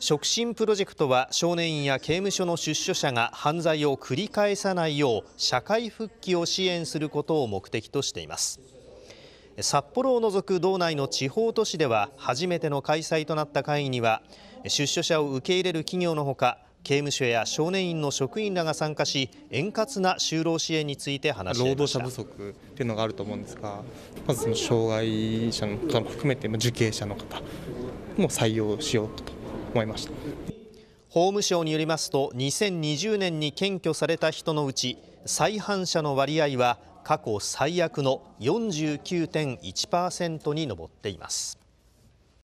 触進プロジェクトは少年院や刑務所の出所者が犯罪を繰り返さないよう社会復帰を支援することを目的としています札幌を除く道内の地方都市では初めての開催となった会議には出所者を受け入れる企業のほか刑務所や少年院の職員らが参加し円滑な就労支援について話し合いました労働者不足っていうのがあると思うんですがまずその障害者の方も含めて受刑者の方も採用しようと思いました法務省によりますと2020年に検挙された人のうち再犯者の割合は過去最悪の49.1%に上っています。